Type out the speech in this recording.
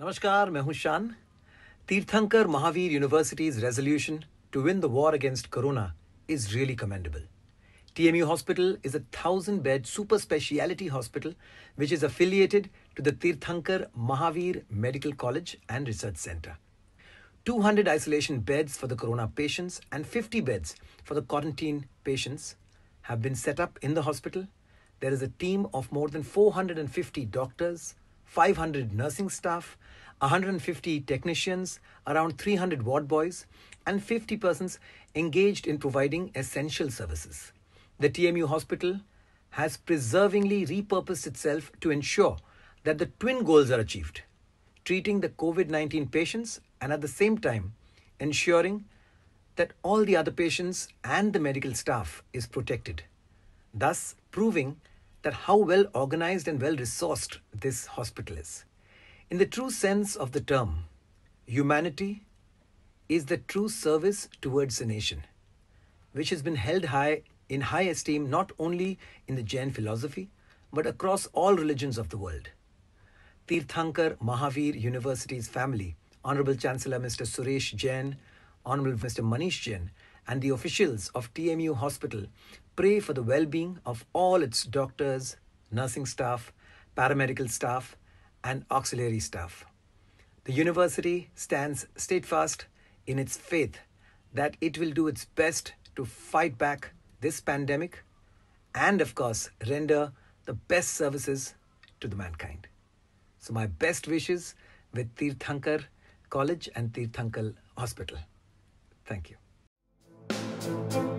नमस्कार मैं हूं Shaan Teerthanker Mahaveer university's resolution to win the war against corona is really commendable TMU Hospital is a 1000 bed super speciality hospital which is affiliated to the Tirthankar Mahavir Medical College and Research Center. 200 isolation beds for the corona patients and 50 beds for the quarantine patients have been set up in the hospital. There is a team of more than 450 doctors, 500 nursing staff, 150 technicians, around 300 ward boys, and 50 persons engaged in providing essential services. The TMU hospital has preservingly repurposed itself to ensure that the twin goals are achieved treating the COVID 19 patients and at the same time ensuring that all the other patients and the medical staff is protected, thus proving that how well organized and well resourced this hospital is. In the true sense of the term, humanity is the true service towards a nation, which has been held high in high esteem not only in the Jain philosophy, but across all religions of the world. Tirthankar Mahavir University's family, Honorable Chancellor Mr. Suresh Jain, Honorable Mr. Manish Jain, and the officials of TMU Hospital pray for the well being of all its doctors, nursing staff, paramedical staff, and auxiliary staff. The university stands steadfast in its faith that it will do its best to fight back this pandemic and, of course, render the best services to the mankind. So, my best wishes with Tirthankar College and Tirthankal Hospital. Thank you.